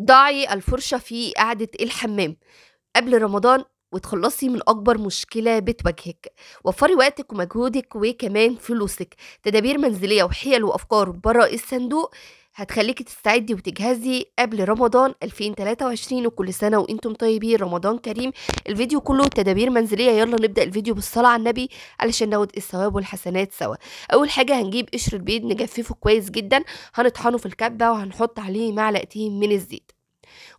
ضعي الفرشة في قعدة الحمام قبل رمضان وتخلصي من أكبر مشكلة بتواجهك وفري وقتك ومجهودك وكمان فلوسك تدابير منزلية وحيل وأفكار بره الصندوق هتخليكي تستعدي وتجهزي قبل رمضان 2023 وكل سنة وانتم طيبين رمضان كريم الفيديو كله تدابير منزلية يلا نبدأ الفيديو بالصلاة على النبي علشان ناخد الثواب والحسنات سوا أول حاجة هنجيب قشر البيض نجففه كويس جدا هنطحنه في الكبة وهنحط عليه معلقتين من الزيت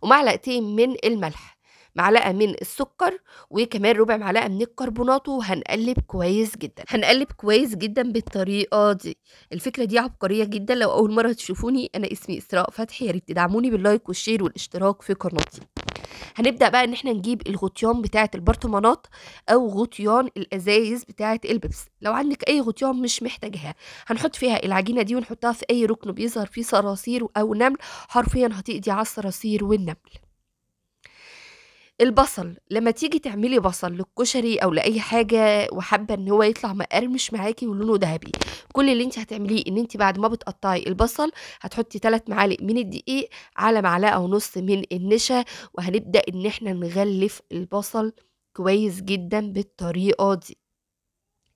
ومعلقتين من الملح معلقه من السكر وكمان ربع معلقه من الكربونات وهنقلب كويس جدا هنقلب كويس جدا بالطريقه دي الفكره دي عبقريه جدا لو اول مره تشوفوني انا اسمي اسراء فتحي يا ريت تدعموني باللايك والشير والاشتراك في قناتي هنبدا بقى ان احنا نجيب الغطيان بتاعه البرطمانات او غطيان الازايز بتاعه البيبس لو عندك اي غطيان مش محتاجها هنحط فيها العجينه دي ونحطها في اي ركن بيظهر فيه صراصير او نمل حرفيا هتقضي على الصراصير والنمل البصل لما تيجي تعملي بصل للكشري او لاي حاجه وحابه ان هو يطلع مقرمش معاكي ولونه ذهبي كل اللي انت هتعمليه ان انت بعد ما بتقطعي البصل هتحطي 3 معالق من الدقيق على معلقه ونص من النشا وهنبدا ان احنا نغلف البصل كويس جدا بالطريقه دي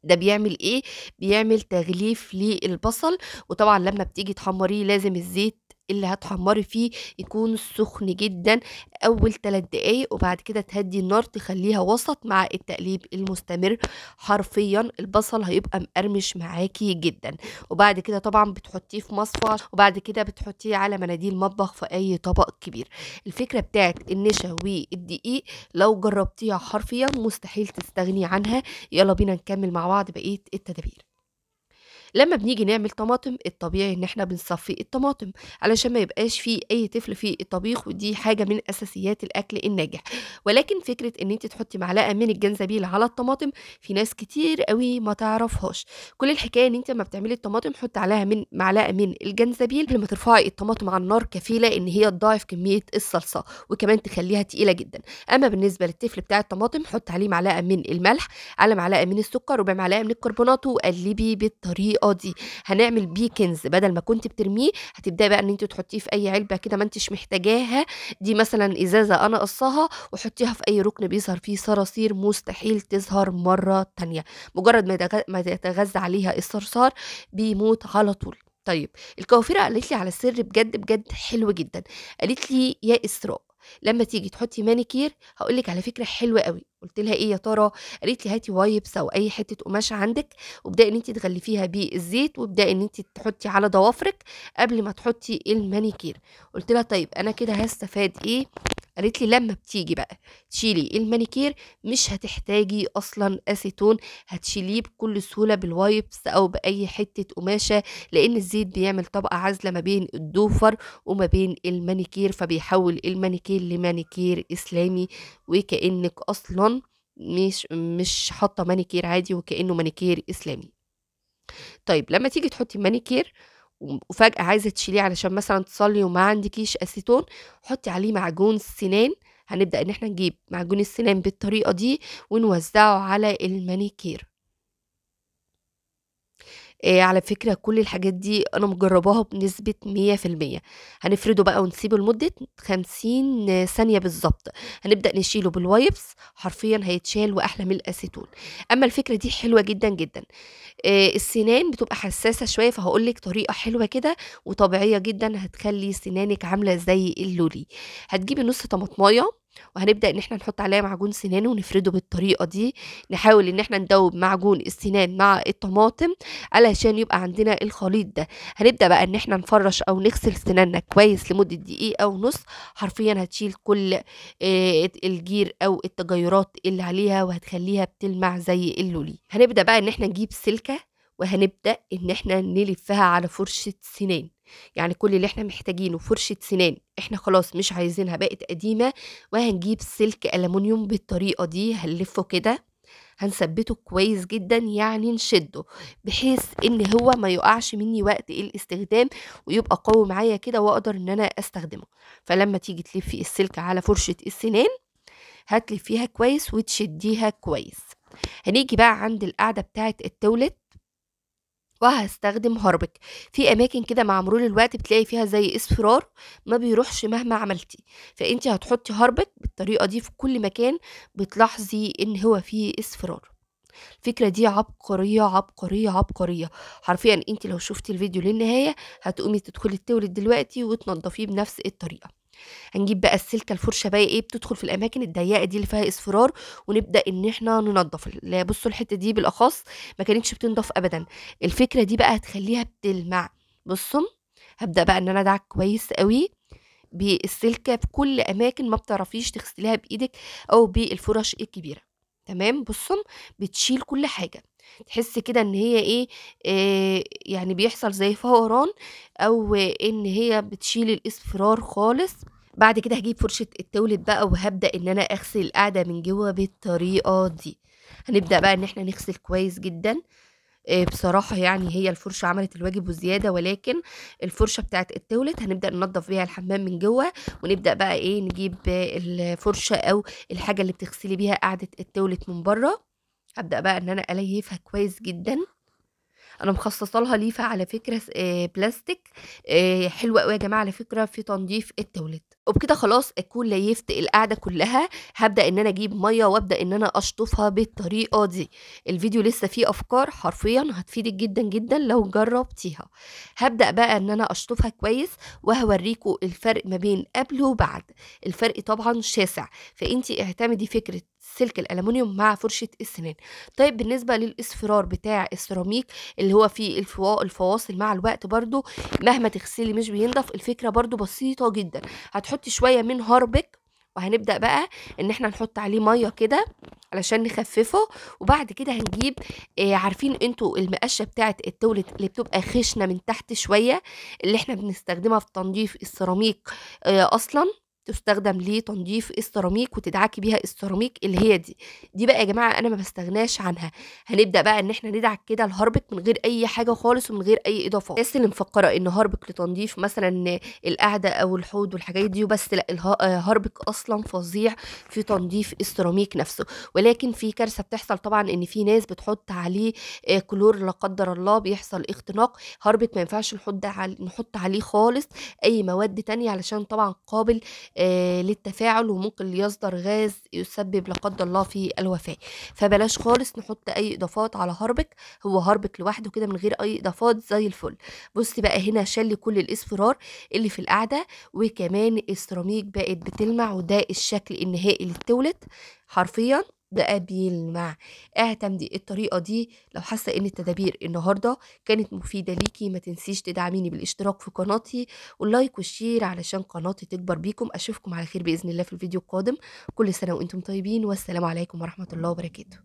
ده بيعمل ايه بيعمل تغليف للبصل وطبعا لما بتيجي تحمريه لازم الزيت اللي هتحمري فيه يكون سخن جدا اول 3 دقايق وبعد كده تهدي النار تخليها وسط مع التقليب المستمر حرفيا البصل هيبقى مقرمش معاكي جدا وبعد كده طبعا بتحطيه في مصفى وبعد كده بتحطيه على مناديل مطبخ في اي طبق كبير الفكره بتاعت النشا والدقيق لو جربتيها حرفيا مستحيل تستغني عنها يلا بينا نكمل مع بعض بقيه التدابير لما بنيجي نعمل طماطم الطبيعي ان احنا بنصفي الطماطم علشان ما يبقاش فيه اي طفل في الطبيخ ودي حاجه من اساسيات الاكل الناجح ولكن فكره ان انت تحطي معلقه من الجنزبيل على الطماطم في ناس كتير قوي ما تعرفهاش كل الحكايه ان انت لما بتعملي الطماطم حطي عليها من معلقه من الجنزبيل لما ترفعي الطماطم على النار كفيله ان هي تضاعف كميه الصلصه وكمان تخليها تقيله جدا اما بالنسبه للتفل بتاع الطماطم حطي عليه معلقه من الملح على معلقه من السكر وبمعلقه من الكربونات وقلبي بالطريقه بالطريقه دي هنعمل بيه كنز بدل ما كنت بترميه هتبداي بقى ان انت تحطيه في اي علبه كده ما انتش محتاجاها دي مثلا ازازه انا قصها وحطيها في اي ركن بيظهر فيه صراصير مستحيل تظهر مره تانية مجرد ما يتغذى عليها الصرصار بيموت على طول طيب الكوافيره قالت لي على سر بجد بجد حلو جدا قالت لي يا اسراء لما تيجي تحطي مانيكير هقول لك على فكره حلوه قوي قلت لها ايه يا ترى قالت لي هاتي وايبس او اي حته قماشه عندك وابداي ان انت تغلفيها بالزيت وابداي ان انت تحطي على ضوافرك قبل ما تحطي المانيكير قلت لها طيب انا كده هستفاد ايه قالت لي لما بتيجي بقى تشيلي المانيكير مش هتحتاجي اصلا اسيتون هتشيليه بكل سهوله بالوايبس او باي حته قماشه لان الزيت بيعمل طبقه عازله ما بين الضوفر وما بين المانيكير فبيحول المانيكير لمانيكير اسلامي وكانك اصلا مش مش حاطه مانيكير عادي وكانه مانيكير اسلامي طيب لما تيجي تحطي مانيكير وفجأة عايزة تشيليه علشان مثلا تصلي وما عندكيش أسيتون حطي عليه معجون السنان هنبدأ إن احنا نجيب معجون السنان بالطريقة دي ونوزعه على المانيكير إيه على فكرة كل الحاجات دي أنا مجرباها بنسبة 100% هنفرده بقى ونسيبه لمدة 50 ثانية بالظبط هنبدأ نشيله بالوايبس حرفيا هيتشال وأحلى من الأسيتون أما الفكرة دي حلوة جدا جدا إيه السنان بتبقى حساسة شوية فهقولك طريقة حلوة كده وطبيعية جدا هتخلي سنانك عاملة زي اللولي هتجيبي نص طماطماية وهنبدا ان احنا نحط عليها معجون سنان ونفرده بالطريقه دي نحاول ان احنا ندوب معجون السنان مع الطماطم علشان يبقى عندنا الخليط ده هنبدا بقى ان احنا نفرش او نغسل سناننا كويس لمده دقيقه ونص حرفيا هتشيل كل آه، الجير او التغيرات اللي عليها وهتخليها بتلمع زي اللولي هنبدا بقى ان احنا نجيب سلكه وهنبدا ان احنا نلفها على فرشه سنان يعني كل اللي احنا محتاجينه فرشة سنان احنا خلاص مش عايزينها بقت قديمة وهنجيب سلك ألمونيوم بالطريقة دي هنلفه كده هنثبته كويس جدا يعني نشده بحيث ان هو ما يقعش مني وقت الاستخدام ويبقى قوي معايا كده واقدر ان انا استخدمه فلما تيجي تلفي السلك على فرشة السنان هتلفيها كويس وتشديها كويس هنيجي بقى عند القاعدة بتاعة التولت وهستخدم هاربك في اماكن كده مع مرور الوقت بتلاقي فيها زي اصفرار ما بيروحش مهما عملتي فانت هتحطي هاربك بالطريقه دي في كل مكان بتلاحظي ان هو فيه اصفرار الفكرة دي عبقرية عبقرية عبقرية حرفيا انت لو شفتي الفيديو للنهاية هتقومي تدخلي التولد دلوقتي وتنضفيه بنفس الطريقة هنجيب بقى السلكه الفرشه بقى ايه بتدخل في الاماكن الضيقه دي اللي فيها اصفرار ونبدا ان احنا ننضف بصوا الحته دي بالاخص ما كانتش بتنضف ابدا الفكره دي بقى هتخليها بتلمع بصوا هبدا بقى ان انا ادعك كويس قوي بالسلكه في كل اماكن ما بتعرفيش تغسليها بايدك او بالفرش الكبيره تمام بصوا بتشيل كل حاجه تحس كده ان هي إيه, ايه يعني بيحصل زي فوران او ان هي بتشيل الاصفرار خالص بعد كده هجيب فرشة التولد بقى وهبدأ ان انا اغسل القعدة من جوه بالطريقة دي هنبدأ بقى ان احنا نغسل كويس جدا بصراحة يعني هي الفرشة عملت الواجب وزيادة ولكن الفرشة بتاعت التولت هنبدأ ننضف بيها الحمام من جوه ونبدأ بقى ايه نجيب الفرشة او الحاجة اللي بتغسلي بيها قعدة التولت من بره ابدا بقى ان انا اليفها كويس جدا انا مخصصه لها ليفه على فكره آه، بلاستيك آه، حلوه قوي يا جماعه على فكره في تنظيف التواليت وبكده خلاص اكون ليفت القعده كلها هبدا ان انا اجيب ميه وابدا ان انا اشطفها بالطريقه دي الفيديو لسه فيه افكار حرفيا هتفيدك جدا جدا لو جربتيها هبدا بقى ان انا اشطفها كويس وهوريكم الفرق ما بين قبل وبعد الفرق طبعا شاسع فانت اعتمدي فكره سلك الالومنيوم مع فرشه السنان طيب بالنسبه للاصفرار بتاع السيراميك اللي هو فيه الفوا... الفواصل مع الوقت برضو مهما تغسلي مش بينضف الفكره برضو بسيطه جدا هتحطي شويه من هاربك وهنبدا بقى ان احنا نحط عليه ميه كده علشان نخففه وبعد كده هنجيب ايه عارفين انتوا المقشه بتاعه التولت اللي بتبقى خشنه من تحت شويه اللي احنا بنستخدمها في تنظيف السيراميك ايه اصلا تستخدم لتنظيف السيراميك وتدعكي بيها السيراميك اللي هي دي دي بقى يا جماعه انا ما بستغناش عنها هنبدا بقى ان احنا ندعك كده الهاربك من غير اي حاجه خالص ومن غير اي اضافات الناس اللي مفكره ان هاربك لتنظيف مثلا القعده او الحوض والحاجات دي وبس لا الهاربك آه، اصلا فظيع في تنظيف السيراميك نفسه ولكن في كارثه بتحصل طبعا ان في ناس بتحط عليه آه، كلور لا قدر الله بيحصل اختناق هاربك ما ينفعش نحط عليه خالص اي مواد تانية علشان طبعا قابل آه، للتفاعل وممكن يصدر غاز يسبب لا قدر الله في الوفاة فبلاش خالص نحط أي إضافات على هربك هو هربك لوحده كده من غير أي إضافات زي الفل بصي بقى هنا شل كل الإصفرار اللي في القعدة وكمان السيراميك بقت بتلمع وده الشكل النهائي للتولت حرفيا بقى بيلمع اعتمدي الطريقة دي لو حاسة ان التدابير النهاردة كانت مفيدة ليكي ما تنسيش تدعميني بالاشتراك في قناتي واللايك والشير علشان قناتي تكبر بيكم اشوفكم على خير بإذن الله في الفيديو القادم كل سنة وانتم طيبين والسلام عليكم ورحمة الله وبركاته